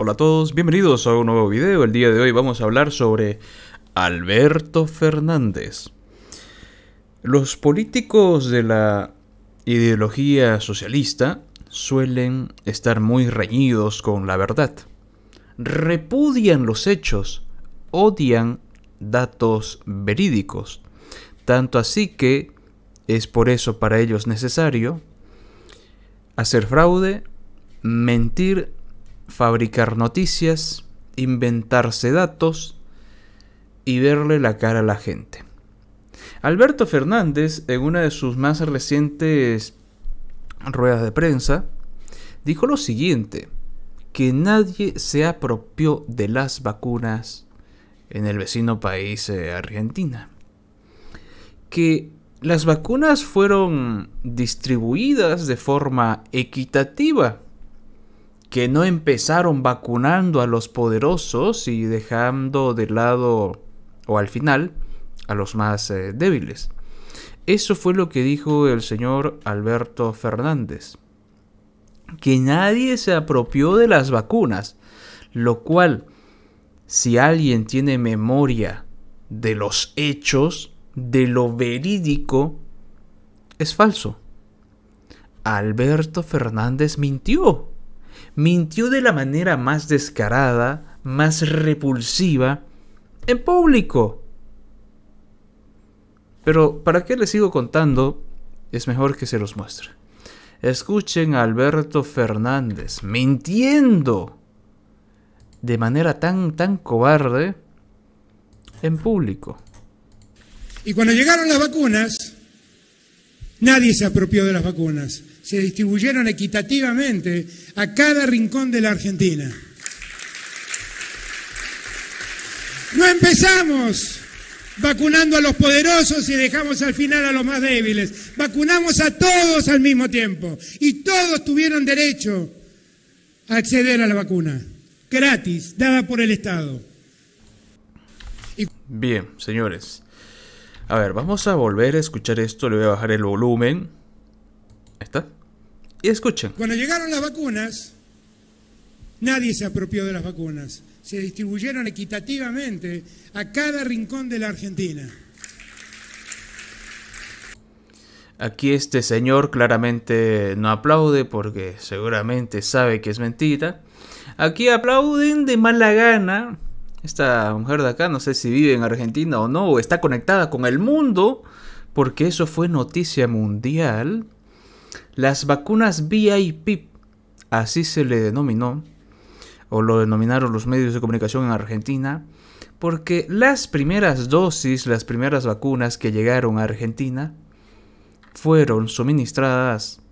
Hola a todos, bienvenidos a un nuevo video. El día de hoy vamos a hablar sobre Alberto Fernández. Los políticos de la ideología socialista suelen estar muy reñidos con la verdad. Repudian los hechos, odian datos verídicos. Tanto así que es por eso para ellos necesario hacer fraude, mentir fabricar noticias, inventarse datos y verle la cara a la gente. Alberto Fernández, en una de sus más recientes ruedas de prensa, dijo lo siguiente, que nadie se apropió de las vacunas en el vecino país de eh, Argentina. Que las vacunas fueron distribuidas de forma equitativa que no empezaron vacunando a los poderosos y dejando de lado, o al final, a los más eh, débiles. Eso fue lo que dijo el señor Alberto Fernández. Que nadie se apropió de las vacunas, lo cual, si alguien tiene memoria de los hechos, de lo verídico, es falso. Alberto Fernández mintió mintió de la manera más descarada, más repulsiva, en público. Pero, ¿para qué les sigo contando? Es mejor que se los muestre. Escuchen a Alberto Fernández mintiendo de manera tan, tan cobarde en público. Y cuando llegaron las vacunas, nadie se apropió de las vacunas se distribuyeron equitativamente a cada rincón de la Argentina. No empezamos vacunando a los poderosos y dejamos al final a los más débiles. Vacunamos a todos al mismo tiempo y todos tuvieron derecho a acceder a la vacuna, gratis, dada por el Estado. Bien, señores. A ver, vamos a volver a escuchar esto, le voy a bajar el volumen. Y escuchen. Cuando llegaron las vacunas, nadie se apropió de las vacunas. Se distribuyeron equitativamente a cada rincón de la Argentina. Aquí este señor claramente no aplaude porque seguramente sabe que es mentira. Aquí aplauden de mala gana. Esta mujer de acá no sé si vive en Argentina o no, o está conectada con el mundo, porque eso fue noticia mundial. Las vacunas VIP, así se le denominó, o lo denominaron los medios de comunicación en Argentina, porque las primeras dosis, las primeras vacunas que llegaron a Argentina, fueron suministradas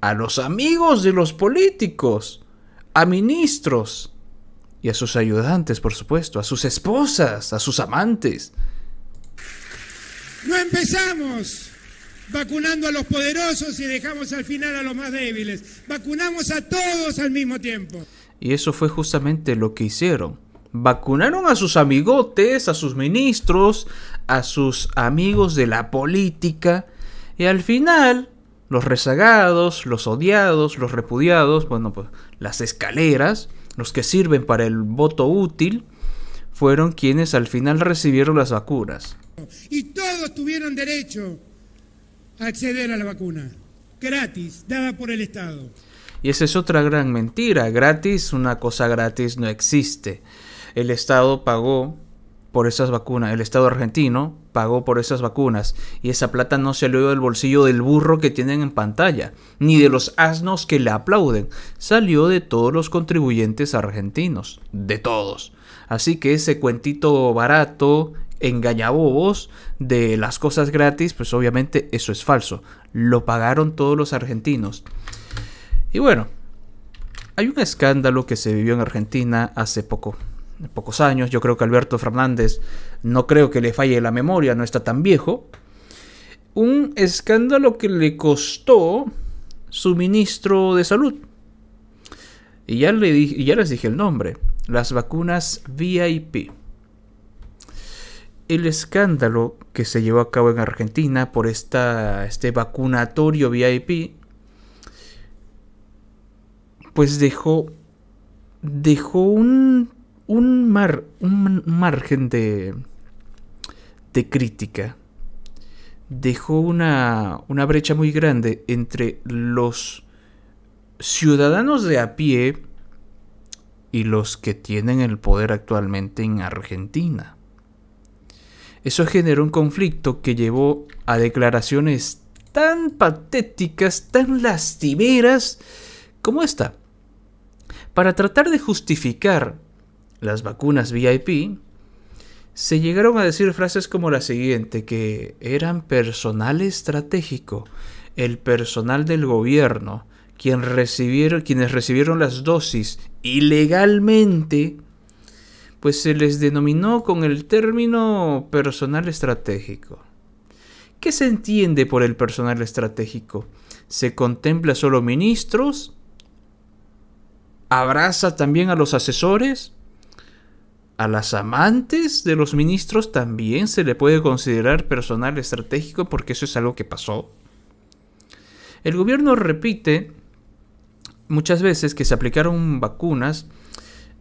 a los amigos de los políticos, a ministros y a sus ayudantes, por supuesto, a sus esposas, a sus amantes. No empezamos vacunando a los poderosos y dejamos al final a los más débiles. Vacunamos a todos al mismo tiempo. Y eso fue justamente lo que hicieron. Vacunaron a sus amigotes, a sus ministros, a sus amigos de la política y al final los rezagados, los odiados, los repudiados, bueno, pues las escaleras, los que sirven para el voto útil, fueron quienes al final recibieron las vacunas. Y todos tuvieron derecho acceder a la vacuna, gratis, dada por el Estado. Y esa es otra gran mentira, gratis, una cosa gratis no existe. El Estado pagó por esas vacunas, el Estado argentino pagó por esas vacunas y esa plata no salió del bolsillo del burro que tienen en pantalla, ni de los asnos que le aplauden, salió de todos los contribuyentes argentinos, de todos. Así que ese cuentito barato, engañabobos de las cosas gratis, pues obviamente eso es falso. Lo pagaron todos los argentinos. Y bueno, hay un escándalo que se vivió en Argentina hace poco, pocos años. Yo creo que Alberto Fernández no creo que le falle la memoria, no está tan viejo. Un escándalo que le costó su ministro de salud. Y ya, le ya les dije el nombre, las vacunas VIP el escándalo que se llevó a cabo en Argentina por esta, este vacunatorio VIP, pues dejó, dejó un, mar, un margen de, de crítica, dejó una brecha muy grande entre los ciudadanos de a pie y los que tienen el poder actualmente en Argentina. Eso generó un conflicto que llevó a declaraciones tan patéticas, tan lastimeras como esta. Para tratar de justificar las vacunas VIP, se llegaron a decir frases como la siguiente, que eran personal estratégico, el personal del gobierno, quien quienes recibieron las dosis ilegalmente pues se les denominó con el término personal estratégico. ¿Qué se entiende por el personal estratégico? ¿Se contempla solo ministros? ¿Abraza también a los asesores? ¿A las amantes de los ministros también se le puede considerar personal estratégico porque eso es algo que pasó? El gobierno repite muchas veces que se aplicaron vacunas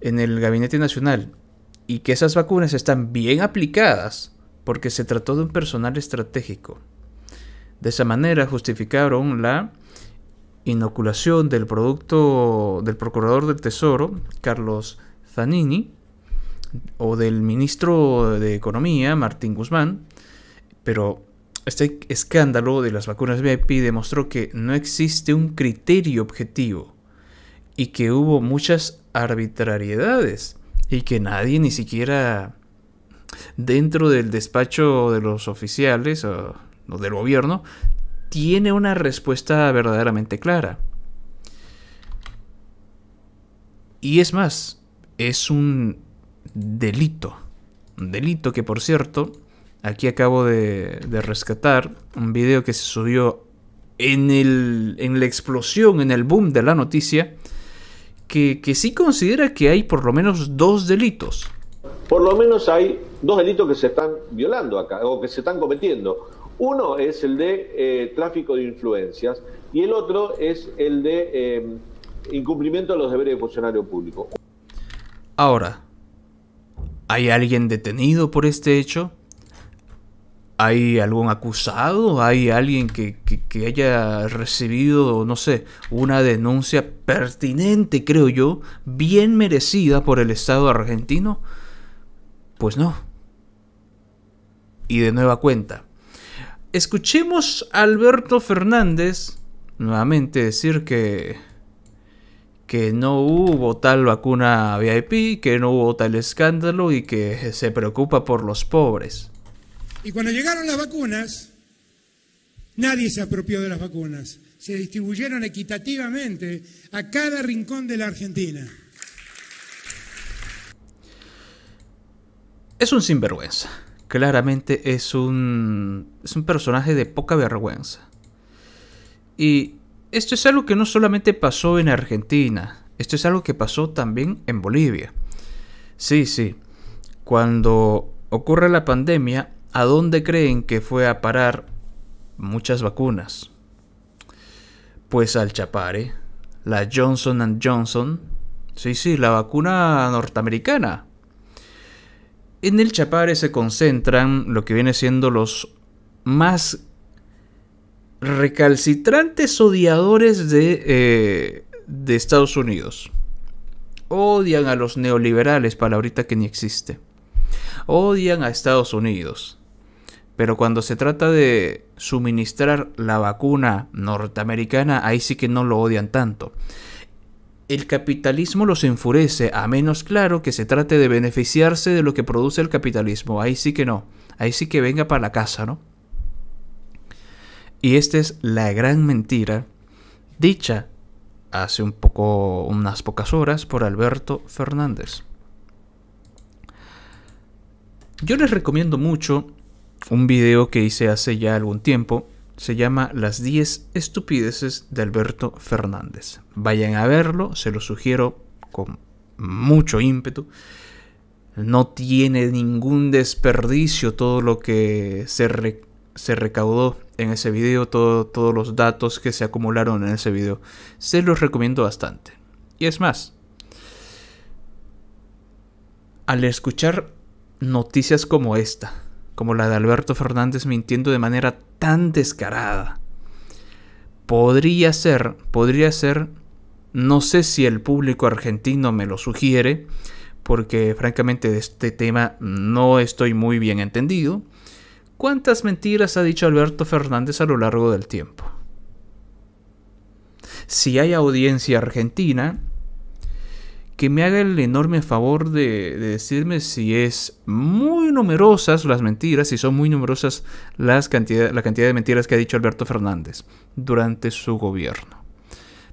en el Gabinete Nacional y que esas vacunas están bien aplicadas porque se trató de un personal estratégico. De esa manera justificaron la inoculación del producto del procurador del Tesoro, Carlos Zanini, o del ministro de Economía, Martín Guzmán, pero este escándalo de las vacunas VIP demostró que no existe un criterio objetivo y que hubo muchas arbitrariedades y que nadie ni siquiera dentro del despacho de los oficiales o, del gobierno tiene una respuesta verdaderamente clara. Y es más, es un delito. Un delito que, por cierto, aquí acabo de, rescatar un video que se subió en, el, en la explosión, en el boom de la noticia que, sí considera que hay por lo menos dos delitos. Por lo menos hay dos delitos que se están violando acá, o que se están cometiendo. Uno es el de eh, tráfico de influencias y el otro es el de eh, incumplimiento de los deberes de funcionario público. Ahora, ¿hay alguien detenido por este hecho? ¿Hay algún acusado? ¿Hay alguien que, haya recibido, no sé, una denuncia pertinente, creo yo, bien merecida por el Estado argentino? Pues no. Y de nueva cuenta. Escuchemos a Alberto Fernández nuevamente decir que que no hubo tal vacuna VIP, que no hubo tal escándalo y que se preocupa por los pobres. Y cuando llegaron las vacunas, nadie se apropió de las vacunas. Se distribuyeron equitativamente a cada rincón de la Argentina. Es un sinvergüenza. Claramente es un, es un personaje de poca vergüenza. Y esto es algo que no solamente pasó en Argentina, esto es algo que pasó también en Bolivia. Sí, sí. Cuando ocurre la pandemia, ¿a dónde creen que fue a parar muchas vacunas? Pues al Chapare, la Johnson Johnson, sí, sí, la vacuna norteamericana. En el Chapare se concentran lo que viene siendo los más recalcitrantes odiadores de, eh, de Estados Unidos. Odian a los neoliberales, palabrita que ni existe. Odian a Estados Unidos. Pero cuando se trata de suministrar la vacuna norteamericana, ahí sí que no lo odian tanto. El capitalismo los enfurece, a menos claro que se trate de beneficiarse de lo que produce el capitalismo. Ahí sí que no. Ahí sí que venga para la casa, ¿no? Y esta es la gran mentira dicha hace un poco, unas pocas horas por Alberto Fernández. Yo les recomiendo mucho un video que hice hace ya algún tiempo. Se llama Las 10 estupideces de Alberto Fernández. Vayan a verlo, se lo sugiero con mucho ímpetu. No tiene ningún desperdicio todo lo que se, recaudó en ese video, todos los datos que se acumularon en ese video. Se los recomiendo bastante. Y es más, al escuchar noticias como esta, como la de Alberto Fernández mintiendo de manera tan descarada. Podría ser, podría ser, no sé si el público argentino me lo sugiere, porque francamente de este tema no estoy muy bien entendido. ¿Cuántas mentiras ha dicho Alberto Fernández a lo largo del tiempo? Si hay audiencia argentina, que me haga el enorme favor de, decirme si es muy numerosas las mentiras, si son muy numerosas las cantidad, la cantidad de mentiras que ha dicho Alberto Fernández durante su gobierno.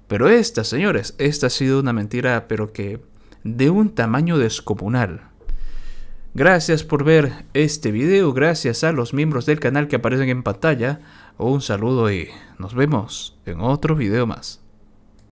Pero esta, señores, esta ha sido una mentira, pero que de un tamaño descomunal. Gracias por ver este video, gracias a los miembros del canal que aparecen en pantalla. Un saludo y nos vemos en otro video más.